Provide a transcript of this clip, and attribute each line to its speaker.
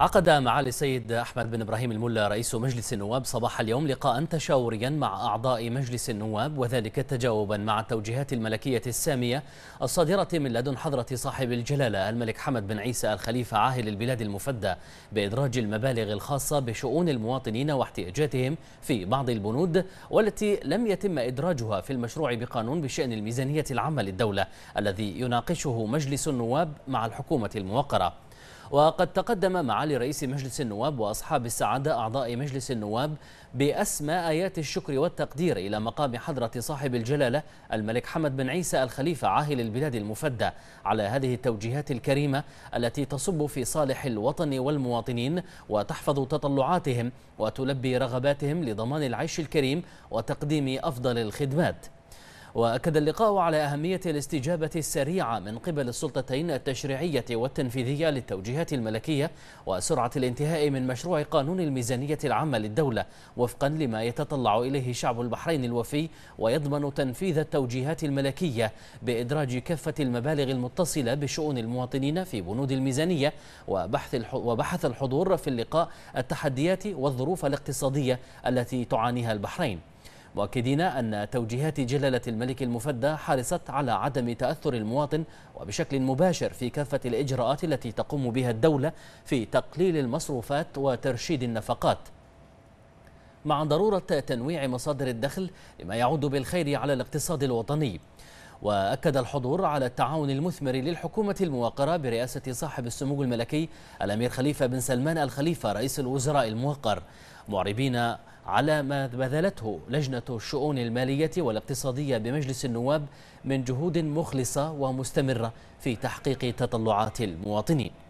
Speaker 1: عقد معالي السيد أحمد بن إبراهيم الملا رئيس مجلس النواب صباح اليوم لقاء تشاوريا مع أعضاء مجلس النواب وذلك تجاوبا مع التوجيهات الملكية السامية الصادرة من لدن حضرة صاحب الجلالة الملك حمد بن عيسى الخليفة عاهل البلاد المفدى بإدراج المبالغ الخاصة بشؤون المواطنين واحتياجاتهم في بعض البنود والتي لم يتم إدراجها في المشروع بقانون بشأن الميزانية العامة للدولة الذي يناقشه مجلس النواب مع الحكومة الموقرة وقد تقدم معالي رئيس مجلس النواب وأصحاب السعادة أعضاء مجلس النواب بأسمى آيات الشكر والتقدير إلى مقام حضرة صاحب الجلالة الملك حمد بن عيسى الخليفة عاهل البلاد المفدى على هذه التوجيهات الكريمة التي تصب في صالح الوطن والمواطنين وتحفظ تطلعاتهم وتلبي رغباتهم لضمان العيش الكريم وتقديم أفضل الخدمات وأكد اللقاء على أهمية الاستجابة السريعة من قبل السلطتين التشريعية والتنفيذية للتوجيهات الملكية وسرعة الانتهاء من مشروع قانون الميزانية العامة للدولة وفقا لما يتطلع إليه شعب البحرين الوفي ويضمن تنفيذ التوجيهات الملكية بإدراج كافة المبالغ المتصلة بشؤون المواطنين في بنود الميزانية وبحث وبحث الحضور في اللقاء التحديات والظروف الاقتصادية التي تعانيها البحرين مؤكدين أن توجيهات جلالة الملك المفدى حرصت على عدم تأثر المواطن وبشكل مباشر في كافة الإجراءات التي تقوم بها الدولة في تقليل المصروفات وترشيد النفقات مع ضرورة تنويع مصادر الدخل لما يعود بالخير على الاقتصاد الوطني وأكد الحضور على التعاون المثمر للحكومة الموقرة برئاسة صاحب السمو الملكي الأمير خليفة بن سلمان الخليفة رئيس الوزراء الموقر معربين على ما بذلته لجنة الشؤون المالية والاقتصادية بمجلس النواب من جهود مخلصة ومستمرة في تحقيق تطلعات المواطنين